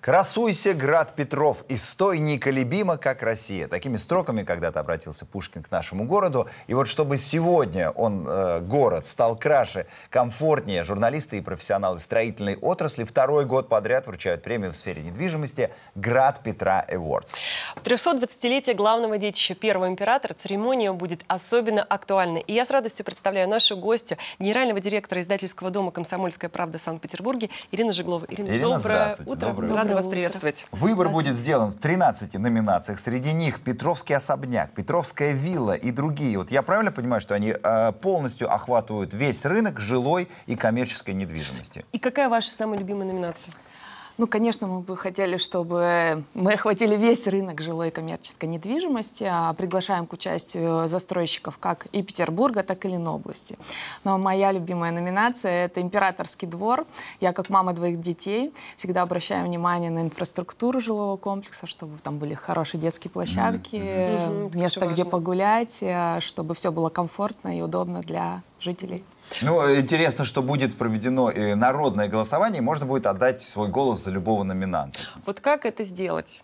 Красуйся, град Петров, и стой неколебимо, как Россия. Такими строками когда-то обратился Пушкин к нашему городу. И вот чтобы сегодня он, э, город, стал краше, комфортнее, журналисты и профессионалы строительной отрасли второй год подряд вручают премию в сфере недвижимости «Град Петра Awards. В 320-летие главного детища первого императора церемония будет особенно актуальна. И я с радостью представляю нашу гостью, генерального директора издательского дома «Комсомольская правда» в Санкт-Петербурге Ирина Жиглова. Ирина, Ирина доброе утро. Доброе утро. Рады вас приветствовать. Выбор будет сделан в 13 номинациях. Среди них Петровский особняк, Петровская вилла и другие. Вот я правильно понимаю, что они э, полностью охватывают весь рынок жилой и коммерческой недвижимости? И какая ваша самая любимая номинация? Ну, конечно, мы бы хотели, чтобы мы охватили весь рынок жилой и коммерческой недвижимости, а приглашаем к участию застройщиков как и Петербурга, так и Ленобласти. Но моя любимая номинация – это «Императорский двор». Я, как мама двоих детей, всегда обращаю внимание на инфраструктуру жилого комплекса, чтобы там были хорошие детские площадки, mm-hmm. место, где погулять, э, чтобы все было комфортно и удобно для жителей. Ну, э, интересно, что будет проведено э, народное голосование, и можно будет отдать свой голос за любого номинанта. Вот как это сделать?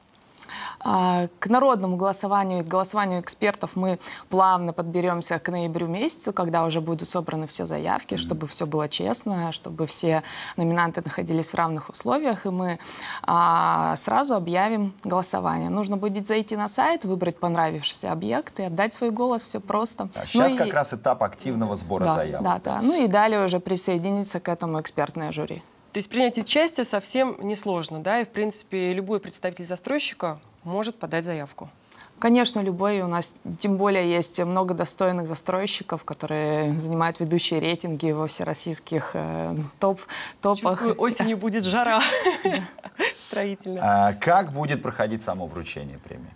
А, к народному голосованию и к голосованию экспертов мы плавно подберемся к ноябрю месяцу, когда уже будут собраны все заявки, mm -hmm. чтобы все было честно, чтобы все номинанты находились в равных условиях, и мы а, сразу объявим голосование. Нужно будет зайти на сайт, выбрать понравившийся объект и отдать свой голос, все просто. А сейчас ну, как раз этап активного сбора да, заявок. Да, да, ну и далее уже присоединиться к этому экспертное жюри. То есть принять участие совсем несложно, да, и в принципе любой представитель застройщика может подать заявку? Конечно, любой. У нас тем более есть много достойных застройщиков, которые занимают ведущие рейтинги во всероссийских э, топ, топах. Чувствую, осенью будет жара строительная. А как будет проходить само вручение премии?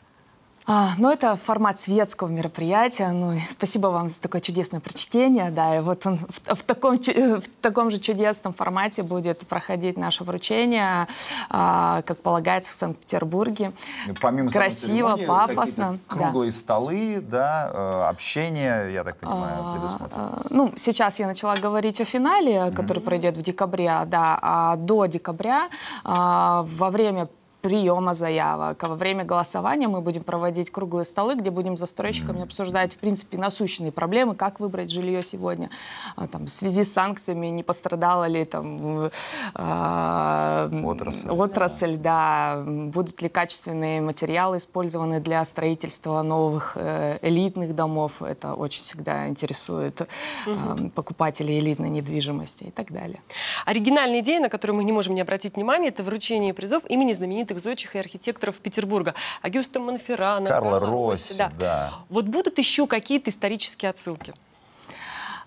А, ну, это формат светского мероприятия. Ну, спасибо вам за такое чудесное прочтение. Да, и вот он в, в, таком, э, в таком же чудесном формате будет проходить наше вручение, а, как полагается, в Санкт-Петербурге. Ну, помимо Красиво, пафосно. Круглые да. столы, да, э, общение, я так понимаю, а, предусмотрено. А, ну, сейчас я начала говорить о финале, который mm -hmm. пройдет в декабре, да, а до декабря а, во время приема заявок. А во время голосования мы будем проводить круглые столы, где будем с застройщиками обсуждать, в принципе, насущные проблемы, как выбрать жилье сегодня, а, там, в связи с санкциями, не пострадала ли там э, отрасль, отрасль да. будут ли качественные материалы использованы для строительства новых э, элитных домов, это очень всегда интересует э, покупателей элитной недвижимости и так далее. Оригинальная идея, на которую мы не можем не обратить внимания, это вручение призов имени знаменитых знаменитых зодчих и архитекторов Петербурга. Агюста Монферрана. Карла Росси, да. да. Вот будут еще какие-то исторические отсылки?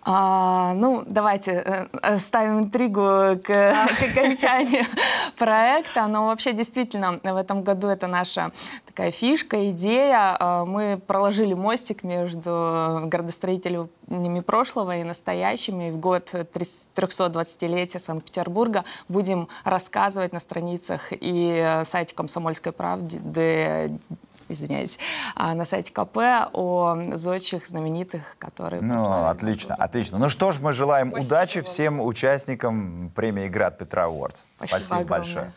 А, ну, давайте э, э, ставим интригу к, к окончанию проекта, но вообще действительно в этом году это наша такая фишка, идея. А, мы проложили мостик между городостроителями прошлого и настоящими. И в год 320-летия Санкт-Петербурга будем рассказывать на страницах и э, сайте «Комсомольской правды» извиняюсь, а, на сайте КП о зодчих знаменитых, которые Ну, отлично, отлично. Ну что ж, мы желаем Спасибо удачи вам. всем участникам премии «Град Петра Awards. Спасибо, Спасибо огромное. большое.